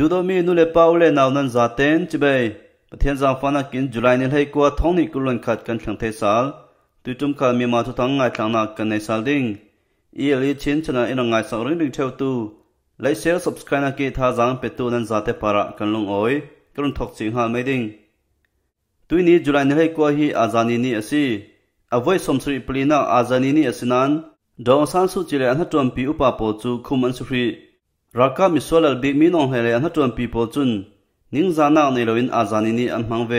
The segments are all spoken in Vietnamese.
ดูดมีนุเลปาวเลนาวนันซาเตนจิเบยประเทศจางฟานากินจุลัยนิลให้กัวท้องนิกุลันขัดกันฉังเทศาลตุจุมคามีมาทุทังไงทางนากันในซาลดิงอีเอลีชินชนะอินงไงสังริงดึงเทวตูไลเซลสับสกายนาเกทาจางเปตูนันซาเตปาระกันลงโอยกรุนทกสิงหาไม่ดิงตุนี้จุลัยนิลให้กัวฮีอาจานีนีอสีอวัยสมศรีปลีนาอาจานีนีอสินันดองซานสุจิเลอันหัตรวมปีอุปาโปจูคุมันสุฟรีรักกามิสวาเลบิมีนองเฮเลอันฮัตจวนปีโปจุน นิงซานาในโลวินอาจานินีอันมังเว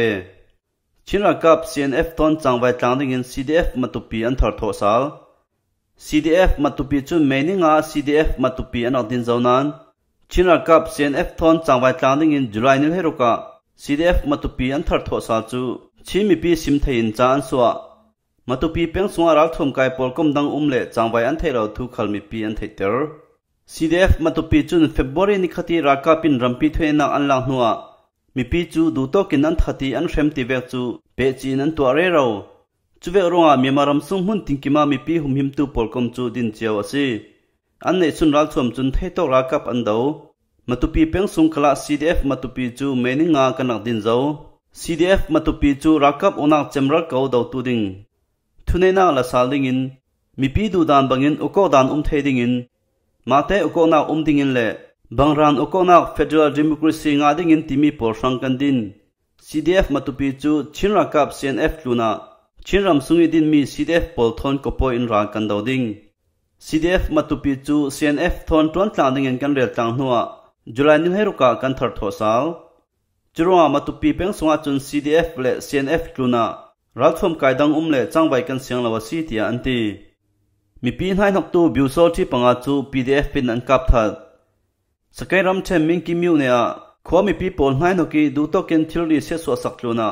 ชินรักกับ CNF ตอนจังไวจังดิ้งอิน CDF มาตุปีอันทัร์ทอสัลเอฟมาตุปีจุนเมนิงอาซีีดเอฟมาตุปีอันอดินเจ้านันชินรักกับ CNF ตอนจังไวจังดิ้งอินจุลัยนิลเฮรุกะ CDF มาตุปีอันทัรทศสัลจูชิมิปีสิมเทินจานสวะมาตุปีเพียงสวารักทุ่มกายปอลกมดังอุ้มเล่จังไวอันเทลาทุกขลมิปีอันเทเตอร์ CDF matupi chun February ni khati raka pin rampi thena an lang nuwa mi pi chu du to kin an thati an rem ti vek chu pe chin an tuare ro chu ve ronga mi maram sung hun tingkima mi pi hum him tu polkom chu din cheo ase an nei chun ral chum chun thei to raka an do matupi peng sung khala CDF matupi chu meninga kanak din zo CDF matupi chu rakap onak chemral kau do tu ding na la sal ding in mi pi du dan bangin uko dan um thei ding in mate okona umdingin le bangran okona federal democracy nga dingin timi por shankandin cdf matupi chu chinra kap cnf luna chinram sungi din mi cdf pol thon kopo in ra kan do ding cdf matupi chu cnf thon ton tlang dingin kan rel tlang hnuwa julai ning heruka kan thar tho sal churwa matupi peng sunga chun cdf le cnf luna ralthom kaidang umle changbai kan siang lawa si tia anti mi pin hai nok tu biu so chi panga chu pdf pin an kap thal sakairam che min ki miu ne a kho mi pi pol ngai nok ki du to ken thilri se so sak tlu na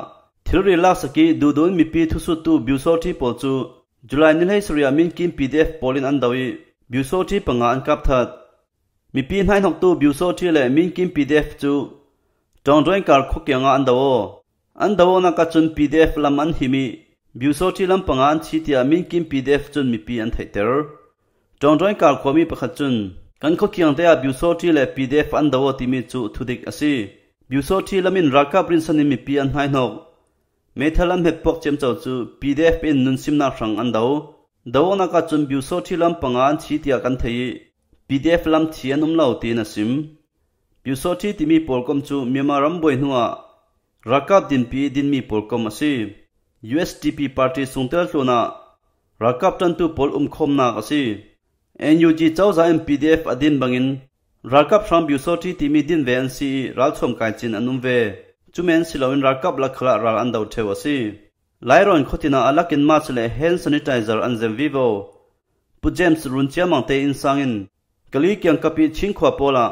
thilri la saki du don mi pi thu su tu biu so thi pol chu july ni lai surya min kim pdf polin an dawi biu so chi panga an kap thal mi pi ngai nok tu biu so chi le min kim pdf chu tong roin kar khok yanga an dawo an dawo na ka chun pdf lam an himi b ิว s o t ีล Lampang a c h i Tia Min Kim PDF Chun m e p e An Thai t e อ t o n g o y Ka Kwa Mee Bhad Chun Kanko Kiang t e A b e w s o t e l a p a n a n h i Tia d o t e m e c h u Thu t i k A Si BewsoTee l a m i n Rakap Rin San จ i i ีเด Pee An Hai n o m e Tha l น m าวด p ว o k c h จุ m c h ว w Chu PDF N N N Sim Na Sank n d a o d a o Naka Chun b e w s o t e Lampang Aanchi Tia N Thay PDF l a m Thien Om l a o Tee N Sim b e w s o t e t e m e p r a m Boi n u a Rakap i n Pi p o l k A s USDP party sungtel tuna rakap tan tu pol um khom na kasi NUG chawza MPDF adin bangin rakap thram bu so timi din ve an si ral chom kai chin anum ve chumen siloin rakap la khla ral an do thewa si lairon khotina alakin ma le hand sanitizer an zem vivo pu james run chiamang te in sangin kali kyang kapi ching khwa pola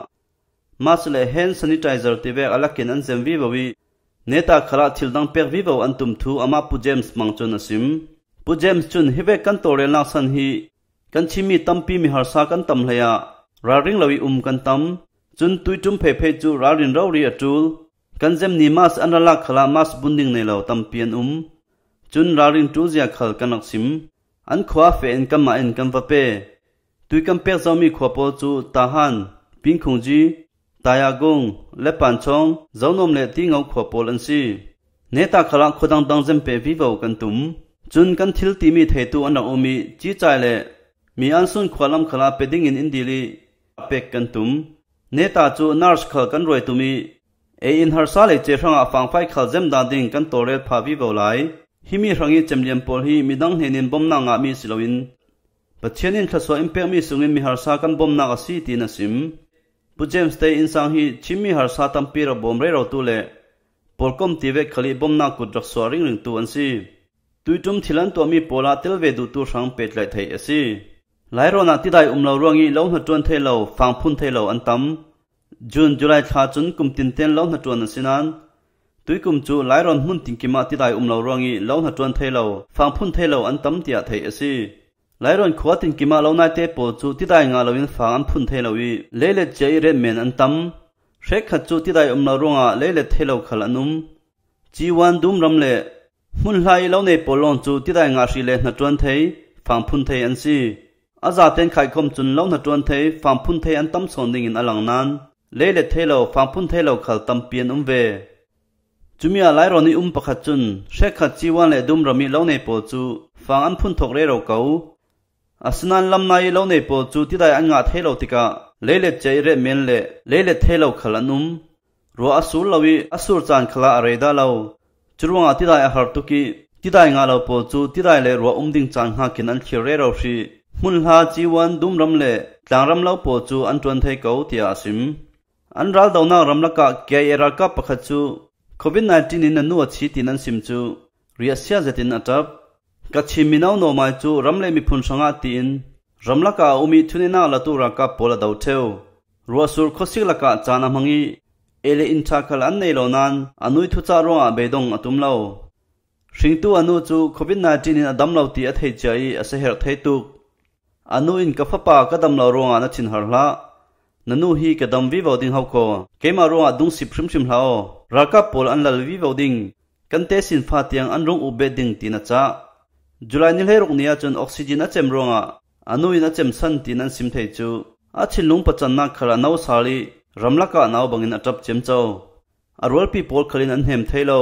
ma le hand sanitizer te alakin an zem vivo wi neta khara thildang pek vi vo antum thu ama pu james mangchon asim pu james chun hive kan tore la san hi kan chimi tampi mi harsa kan tam hlaya raring lawi um kan tam chun tuitum phe phe chu rarin rawri atul kan jem ni mas anala khala mas bunding nei lo tampian um chun rarin tu zia khal kanak sim an khwa fe en kama en kam pa pe tui kam pe zomi khwa po chu tahan ping khung ji ตายากุงและปันชงเจ้านมเลที่เงาขวบโปลันซีเนตาขลักขดังดังเซมเปวิวกันตุมจุนกันทิลตีมีเทตุอันอมีจีใจเลมีอันซุนขวลัมขลาเปดิงอินอินดิลีเปกกันตุมเนตาจูนาร์สขลกันรวยตุมีเออินฮาร์ซาเลเจรังอาฟังไฟขลเซมดาดิงกันโตเรพาวิวไลฮิมีรังอีจำเลียมปอลฮีมีดังเฮนินบอมนางอามีสิลวินปัจเจนินทศวอิมเปมีสุงินมีฮาร์ซากันบอมนางอาซีตีนสิม Pujem stay in sang hi chimi har sa tam pi ro bom re ro tu le. Polkom ti ve khali bom na ku drak so ring ring tu an si. Tuitum thilan to mi pola tel ve du tu sang pet lai thai asi. Lai ro na ti dai um lo rongi lau na chuan thai lau phang phun thai lau an tam. June July kha chun kum tin ten lau na chuan an si sinan. Tui kum chu lai ron mun ting kima ti dai um lo rongi lau na chuan thai lau phang phun thai lau an tam tia thai asi. Lairon khuatin kima launa te po chu tidai nga lawin fangan phun the lawi lele jai re men an tam she kha chu tidai omna ronga lele thelo khal anum jiwan dum ram le mun lai laune polon chu tidai nga shi le na tron thei fang phun thei an si aza ten khai khom chun launa tron thei fang phun thei an tam son ding in alang nan lele thelo fang phun thelo khal tam pian um ve chumia lairon ni um pakha chun she kha jiwan le dum rami laune po chu fang an phun thok re ro kau asinan lamna ye lone po chu ti dai anga thelo tika lele cheire menle lele thelo khalanum ro asul lawi asur chan khala areda lo churwa ti dai har tu ki ti dai nga lo po chu ti dai le ro umding chan ha kin an khire ro shi mun ha chi wan dum ram le tlang ram lo po chu an twan thai ko ti asim an ral do na ram la ka ke era ka pakha chu covid 19 in nu achi tin an sim chu riasia jatin atap กะชิมมินาวโนมาจูรำเลมิพุนสงาตีนรำลักาอุมิทุนนาละตูรักาปอลดาวเทวรัวสุรคสิลักาจานามังีเอเลอินชาคลันเนโลนันอนุยทุจารวงเบดงอตุมเลาสิงตวอนุจูโควิด1านินอดัมเลาตีอเจใจอเสเฮรเทตุกอนุอินกับฟปากัดัมเลารงวนัชินหรละนันูฮีกัดัมวิวดิงฮาโคเกมารงวดุงสิพริมชิมเฮารักาปอลอันลลวิวดิงกันเตสินฟาเตียงอันรงอุเบดิงตีนะจา julai nil he ruk nia chun oxygen a chem ronga anu in a chem san tin an sim thei chu a chin lung pachan na khara nau sari ramla ka nau bangin atap chem chau arwal pi pol khalin an hem thailo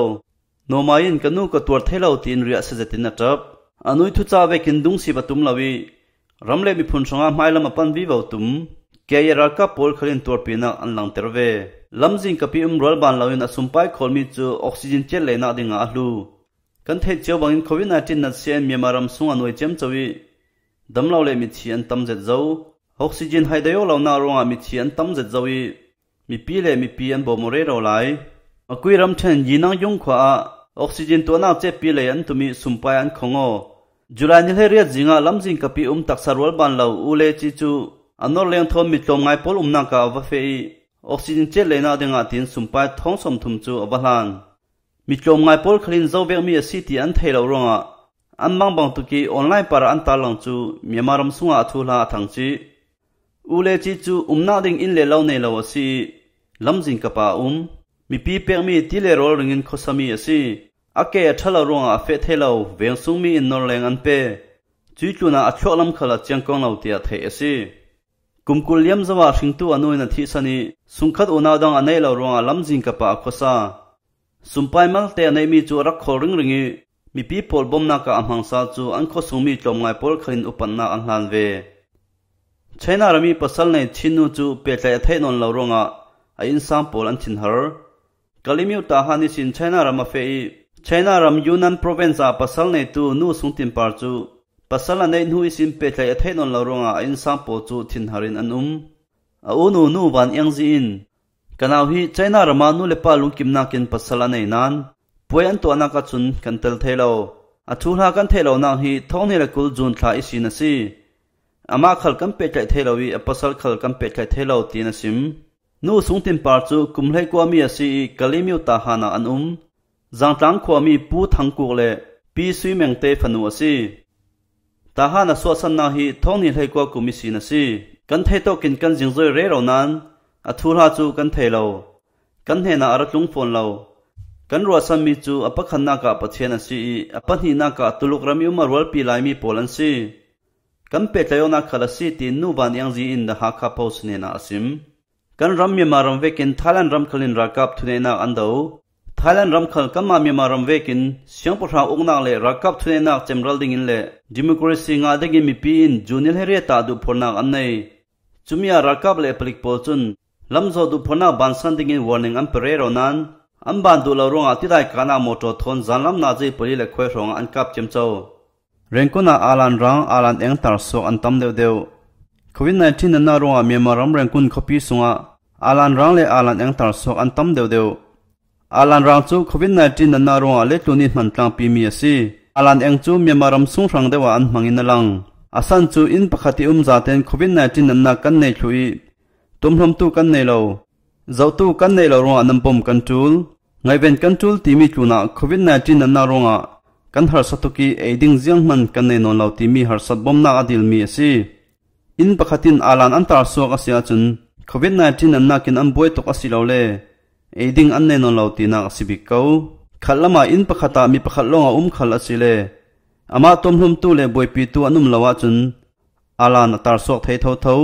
nomayin kanu ka tur thailo tin ria sa jatin atap anui thu cha ve kin dung si batum lawi ramle mi phun songa mailam apan bi tum ke yara ka pol khalin tur pina an lang terve lamjing kapi um rol ban lawin asumpai kholmi chu oxygen chel leina dinga ahlu kan the cheu bangin covid nát xe na mà miamaram sung anh anoi chem chawi damlo le mi chi an tam zet zo oxygen hai dayo lâu na ronga mi chi an tam zet zowi mi pi le mi pi an bo more ro lại a kui ram then gì năng dùng khwa oxygen to na chết pi le an tumi sumpai an khongo julai ni le ria jinga lam jing ka pi um tak sarwal ban lâu u le chi chu anor leng thom mi tlom ngai pol um na ka va fe oxygen che le na denga tin sumpai thong som thum chu avalan mi chom ngai pol khlin zo ver mi a city an thailo rong a an mang bang tu ki online par an ta lang chu myanmar am su a thu la thang chi u le chi chu um na ding in le lo nei lo si lam jing ka pa um mi pi per mi ti le rol ring in kho sa mi a si a ke a thala rong a fe thailo veng su mi in nor leng an pe chi chu na a chho lam khala chang kong lo ti a the a si kum kul yam zawa shing tu anoi na thi sani sungkhat ona dang anai lo rong a lam jing ka pa kho sa สุมไปมาแต่ในมีจูรักขอริงริงมีปีโปลบมนากะอำหังซาจูอันขอสุมีจอมงายปอลขินอุปันนาอันหานเวชัยนารมีปสัลในชินูจูเปียใจอธันอนลารงะอินสามโปลอันชินรกลิมิวตาานิินชัยนารมาเฟอีชัยนารมยูนันโปรเวนซาปสัลในตูนูสุงติมปาจูปสัลในสินเปียใจอนอนลารงะอินสามลจูินรินอันอุมอูนูนูบันยังีอิน Kanau hi China ramanu lepa lungkim nakin pasalane nan pwe an to anaka chun kan tel thelo a chu ha kan thelo na hi thone la kul jun thla isi na si ama khal kam pe kai thelo wi a pasal khal kam pe kai thelo ti na sim nu sung tin par chu kum lai kwa mi a si kalimiu ta hana an um zang tang khwa mi pu thang ku le pi sui meng te phanu a si ta hana so san na hi thone lai kwa kumisi na si kan thei to kin kan jing zoi re ro nan a thu la kan thei lo kan he na ara tlung phone kan ro sam mi chu a pakhan na ka pa chen si a pa ni na ka tuluk pi lai mi polan si kan pe tayo na khala si ti nu ban yang ji in da ha kha pos ne kan ram ram ram khalin ra ram khal ram le ra le democracy nga mi pi in lamzo du phona bansan dingin warning am pere ronan am ban du lo rong atidai kana moto thon zanlam na je poli le khwe rong an kap chimcho renkona alan rang alan eng tar so an tam deu deu covid 19 na ronga memaram renkun khopi sunga alan rang le alan eng tar so an tam deu deu alan rang chu covid 19 na ronga le tuni man tlang pi mi asi alan eng chu memaram sung rang dewa an mangin lang asan chu in pakhati um zaten covid 19 na kan nei thui tum hlom tu kan nei lo zau tu kan nei lo ronga nam pom control ngai ven control ti mi chuna covid 19 na ronga kan har satuki aiding e jiang man kan nei non lo ti mi har sat bom na adil mi si in pakhatin alan antar so ka sia chun covid 19 an nakin an boi tok asi lo le aiding e an nei non lo ti na asi bi ko khalama in pakhata mi pakhat longa um khal asi le ama tom hlom tu le boi pi tu anum lawa chun alan atar sok thei tho tho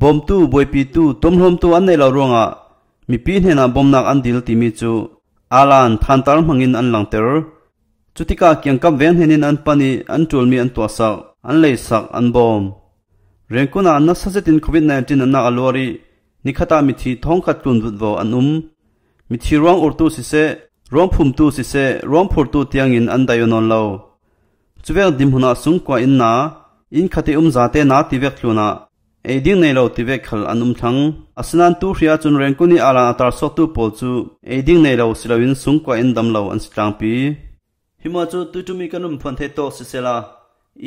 bomtu b o p i t u t h o m t u a n a l o r o a mi pinhena b o m n a d i l timi c u alan thantal mangin a n l a n g t e c h t i k a k y e n hinin anpani a n t u m i antwasa a n l e i s a n b o m renku na n t n 19 a l o r i nikhatami h o n g k a l u n v a m i t r a n g ortu sise r o m p t u sise r o m p tu tiang in a n d a o n u w e n d i m n a sungka inna in k a t i u a t e na t e k t h u n a e ding nei lo ti ve khal anum thang asnan à, tu hria chun renkuni ala atar so tu pol chu e ding nei lo silawin sung ko en dam lo an stang pi hima chu tu tu mi kanum phon the to se sela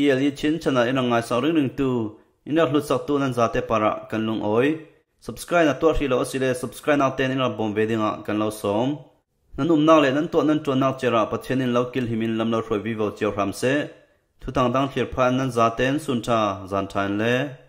i ali chin chana ina nga sa ring ring tu ina hlu sak tu nan zate para kan lung oi subscribe na to hri lo asile subscribe na ten ina bom ve dinga kan lo som nan um nak le nan to nan to nak chera pathian in lo kil himin lam lo roi vi vo cheu ram se thu tang dang thir phan nan zaten sun cha zan than le